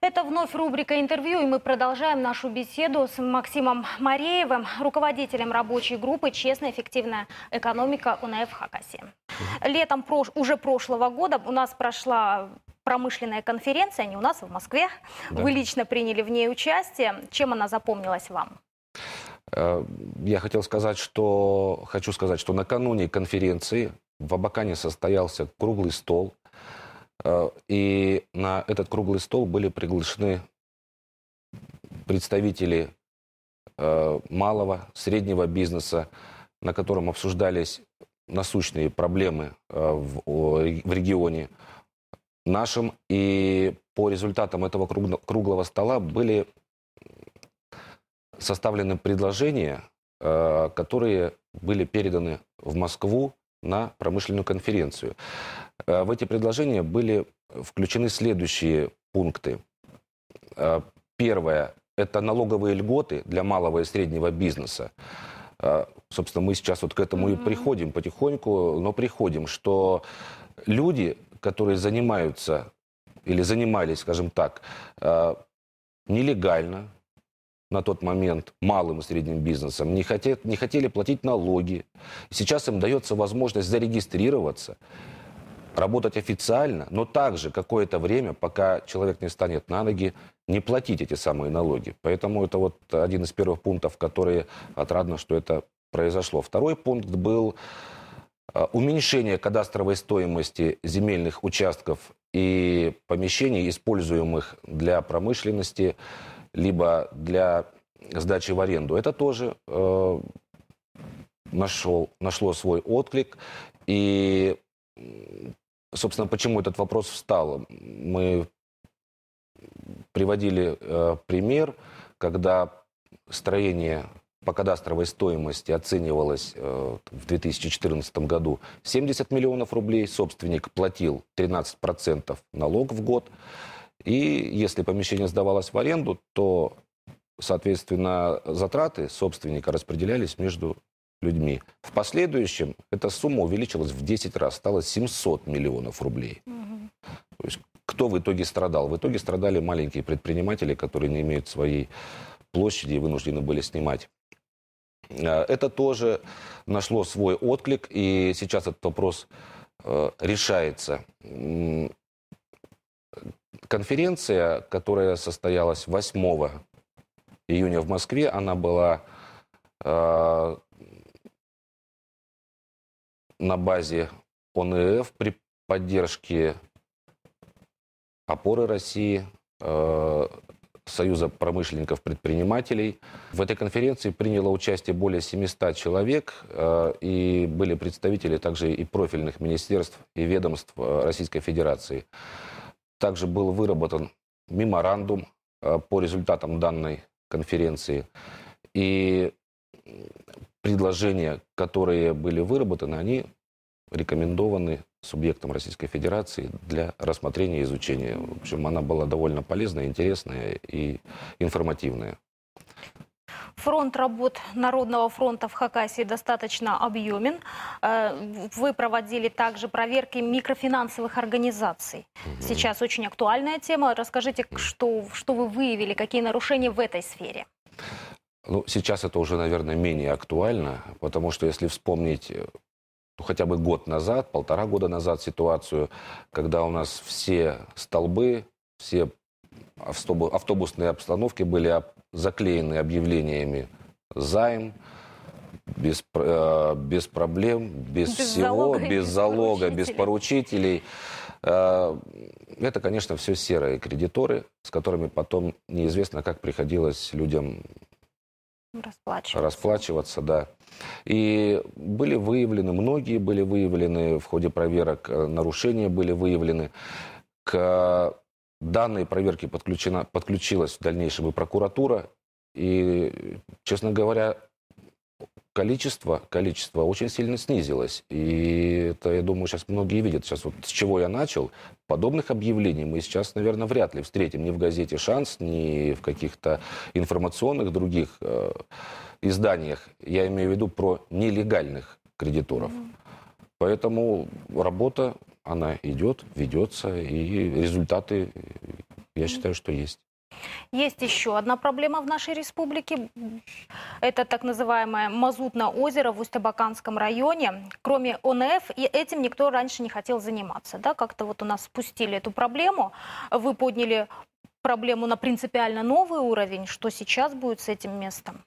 Это вновь рубрика интервью, и мы продолжаем нашу беседу с Максимом Мареевым, руководителем рабочей группы «Честная эффективная экономика УНФ Хакасия. Летом уже прошлого года у нас прошла промышленная конференция, не у нас, а в Москве. Да. Вы лично приняли в ней участие. Чем она запомнилась вам? Э, я хотел сказать, что хочу сказать, что накануне конференции в Абакане состоялся круглый стол, э, и на этот круглый стол были приглашены представители э, малого, среднего бизнеса, на котором обсуждались насущные проблемы э, в регионе нашем. И по результатам этого круглого стола были составлены предложения, которые были переданы в Москву на промышленную конференцию. Э, в эти предложения были включены следующие пункты. Э, первое – это налоговые льготы для малого и среднего бизнеса. Э, собственно, мы сейчас вот к этому и приходим потихоньку, но приходим, что люди, которые занимаются или занимались, скажем так, нелегально, на тот момент малым и средним бизнесом, не, хотят, не хотели платить налоги. Сейчас им дается возможность зарегистрироваться, работать официально, но также какое-то время, пока человек не станет на ноги, не платить эти самые налоги. Поэтому это вот один из первых пунктов, которые отрадно, что это произошло. Второй пункт был а, уменьшение кадастровой стоимости земельных участков и помещений, используемых для промышленности, либо для сдачи в аренду, это тоже э, нашел, нашло свой отклик. И, собственно, почему этот вопрос встал? Мы приводили э, пример, когда строение по кадастровой стоимости оценивалось э, в 2014 году 70 миллионов рублей, собственник платил 13% налог в год. И если помещение сдавалось в аренду, то, соответственно, затраты собственника распределялись между людьми. В последующем эта сумма увеличилась в 10 раз, стала 700 миллионов рублей. Угу. То есть кто в итоге страдал? В итоге страдали маленькие предприниматели, которые не имеют своей площади и вынуждены были снимать. Э, это тоже нашло свой отклик, и сейчас этот вопрос э, решается конференция, которая состоялась 8 июня в Москве, она была э, на базе ОНФ при поддержке опоры России, э, Союза промышленников-предпринимателей. В этой конференции приняло участие более 700 человек, э, и были представители также и профильных министерств и ведомств э, Российской Федерации. Также был выработан меморандум э, по результатам данной конференции. И предложения, которые были выработаны, они рекомендованы субъектам Российской Федерации для рассмотрения и изучения. В общем, она была довольно полезная, интересная и информативная. Фронт работ Народного фронта в Хакасии достаточно объемен. Э, вы проводили также проверки микрофинансовых организаций. Сейчас очень актуальная тема. Расскажите, что, что вы выявили, какие нарушения в этой сфере? Ну, сейчас это уже, наверное, менее актуально, потому что если вспомнить э, ну, хотя бы год назад, полтора года назад ситуацию, когда у нас все столбы, все автобусные обстановки были заклеены объявлениями «Займ», без, э, без проблем, без, без всего, залога, без, залога, без поручителей. Э, это, конечно, все серые кредиторы, с которыми потом неизвестно, как приходилось людям расплачиваться. расплачиваться да. И были выявлены, многие были выявлены в ходе проверок, э, нарушения были выявлены. К данной проверке подключена, подключилась в дальнейшем и прокуратура. И, честно говоря, количество, количество очень сильно снизилось. И это, я думаю, сейчас многие видят. Сейчас вот с чего я начал. Подобных объявлений мы сейчас, наверное, вряд ли встретим. Ни в газете «Шанс», ни в каких-то информационных других э, изданиях. Я имею в виду про нелегальных кредиторов. Поэтому работа она идет, ведется, и результаты, я считаю, что есть. Есть еще одна проблема в нашей республике. Это так называемое Мазутное озеро в Усть-Абаканском районе. Кроме ОНФ, и этим никто раньше не хотел заниматься. Да? Как-то вот у нас спустили эту проблему. Вы подняли проблему на принципиально новый уровень. Что сейчас будет с этим местом?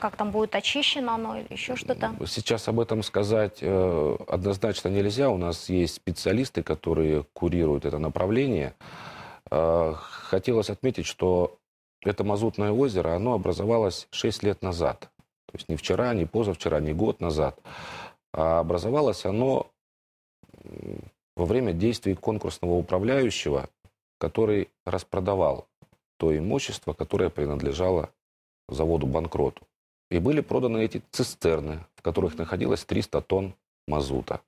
Как там будет очищено оно или еще что-то? Сейчас об этом сказать э, однозначно нельзя. У нас есть специалисты, которые курируют это направление. Э, хотелось отметить, что это мазутное озеро, оно образовалось 6 лет назад. То есть не вчера, не позавчера, не год назад. А образовалось оно во время действий конкурсного управляющего, который распродавал то имущество, которое принадлежало заводу-банкроту. И были проданы эти цистерны, в которых находилось 300 тонн мазута.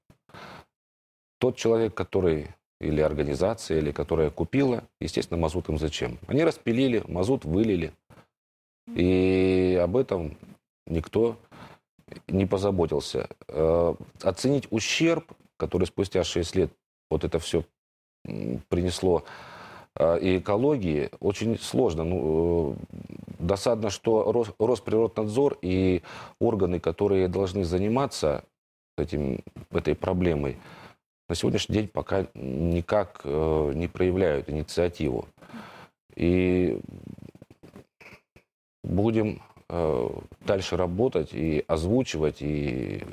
Тот человек, который или организация, или которая купила, естественно, мазут им зачем? Они распилили, мазут вылили. И об этом никто не позаботился. Э, оценить ущерб, который спустя 6 лет вот это все принесло а, и экологии очень сложно. Ну, э, досадно, что Росприроднадзор и органы, которые должны заниматься этим, этой проблемой, на сегодняшний день пока никак э, не проявляют инициативу. И будем э, дальше работать и озвучивать, и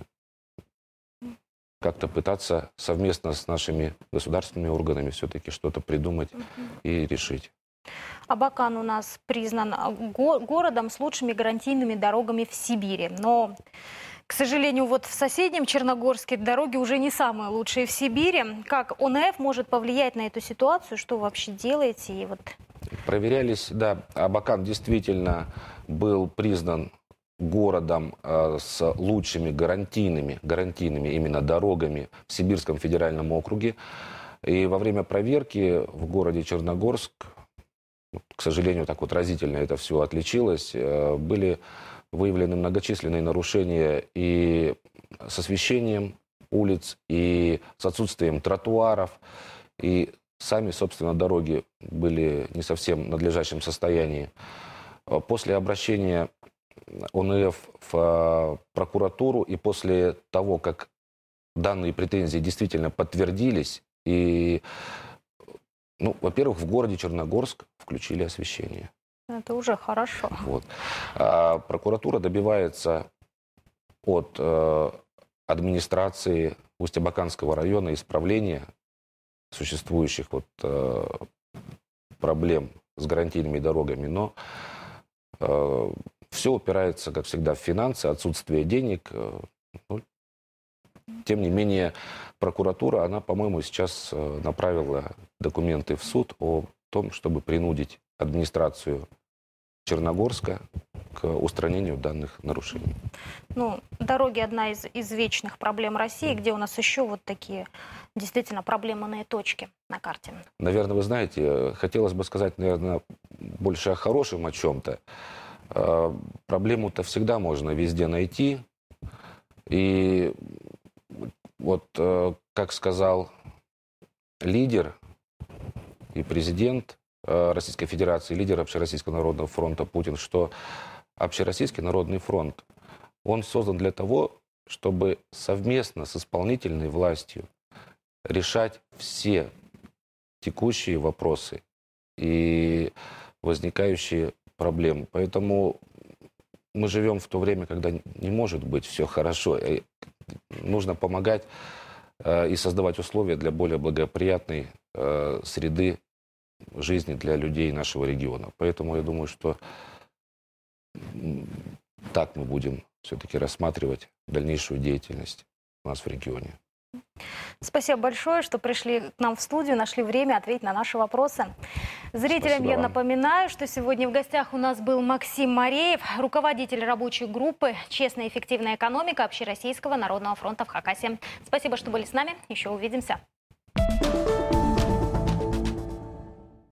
как-то пытаться совместно с нашими государственными органами все-таки что-то придумать угу. и решить. Абакан у нас признан а, го городом с лучшими гарантийными дорогами в Сибири. Но, к сожалению, вот в соседнем Черногорске дороги уже не самые лучшие в Сибири. Как ОНФ может повлиять на эту ситуацию? Что вы вообще делаете? И вот... Проверялись, да, Абакан действительно был признан городом э, с лучшими гарантийными, гарантийными именно дорогами в Сибирском федеральном округе. И во время проверки в городе Черногорск, к сожалению, так вот разительно это все отличилось, э, были выявлены многочисленные нарушения и с освещением улиц, и с отсутствием тротуаров, и сами, собственно, дороги были не совсем в надлежащем состоянии. Э, после обращения ОНФ в а, прокуратуру, и после того, как данные претензии действительно подтвердились, и, ну, во-первых, в городе Черногорск включили освещение. Это уже хорошо. Вот. А прокуратура добивается от э, администрации Устебаканского района исправления существующих вот, э, проблем с гарантийными дорогами, но все упирается, как всегда, в финансы, отсутствие денег. Э, ну, тем не менее, прокуратура, она, по-моему, сейчас э, направила документы в суд о том, чтобы принудить администрацию Черногорска к устранению данных нарушений. Ну, дороги одна из из вечных проблем России, где у нас еще вот такие действительно проблемные точки на карте. Наверное, вы знаете, хотелось бы сказать, наверное, больше о хорошем, о чем-то. А, проблему-то всегда можно везде найти. И вот, э, как сказал лидер и президент э, Российской Федерации, лидер Общероссийского народного фронта Путин, что Общероссийский народный фронт. Он создан для того, чтобы совместно с исполнительной властью решать все текущие вопросы и возникающие проблемы. Поэтому мы живем в то время, когда не может быть все хорошо. И нужно помогать э, и создавать условия для более благоприятной э, среды жизни для людей нашего региона. Поэтому я думаю, что так мы будем все-таки рассматривать дальнейшую деятельность у нас в регионе. Спасибо большое, что пришли к нам в студию, нашли время ответить на наши вопросы. Зрителям Спасибо я вам. напоминаю, что сегодня в гостях у нас был Максим Мареев, руководитель рабочей группы «Честная и эффективная экономика» Общероссийского народного фронта в Хакасии. Спасибо, что были с нами. Еще увидимся.